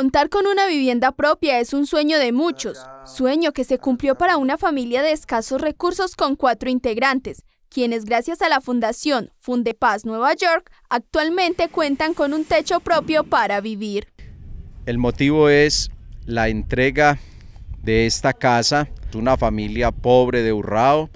Contar con una vivienda propia es un sueño de muchos, sueño que se cumplió para una familia de escasos recursos con cuatro integrantes, quienes gracias a la Fundación Fundepaz Nueva York actualmente cuentan con un techo propio para vivir. El motivo es la entrega de esta casa, una familia pobre de Urrao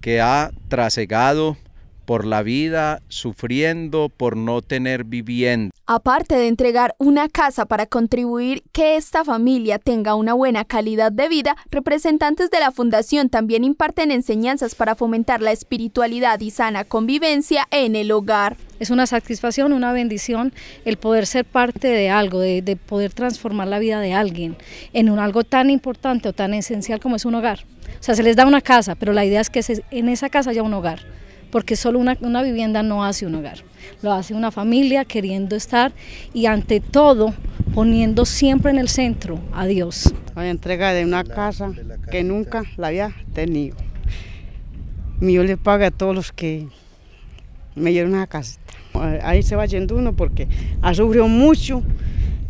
que ha trasegado por la vida sufriendo por no tener vivienda. Aparte de entregar una casa para contribuir que esta familia tenga una buena calidad de vida, representantes de la fundación también imparten enseñanzas para fomentar la espiritualidad y sana convivencia en el hogar. Es una satisfacción, una bendición el poder ser parte de algo, de, poder transformar la vida de alguien en un algo tan importante o tan esencial como es un hogar. O sea, se les da una casa, pero la idea es que en esa casa haya un hogar porque solo una, vivienda no hace un hogar, lo hace una familia queriendo estar y ante todo poniendo siempre en el centro a Dios. La entrega de una casa que nunca la había tenido. Mi yo le paga a todos los que me dieron una casita. Ahí se va yendo uno porque ha sufrido mucho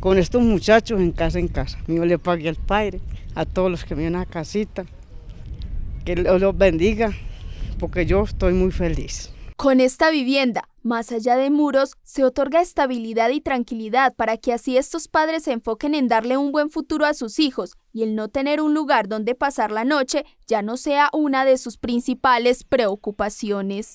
con estos muchachos en casa en casa. Mi yo le pague al Padre, a todos los que me dieron una casita. Que los bendiga porque yo estoy muy feliz. Con esta vivienda, más allá de muros, se otorga estabilidad y tranquilidad para que así estos padres se enfoquen en darle un buen futuro a sus hijos y el no tener un lugar donde pasar la noche ya no sea una de sus principales preocupaciones.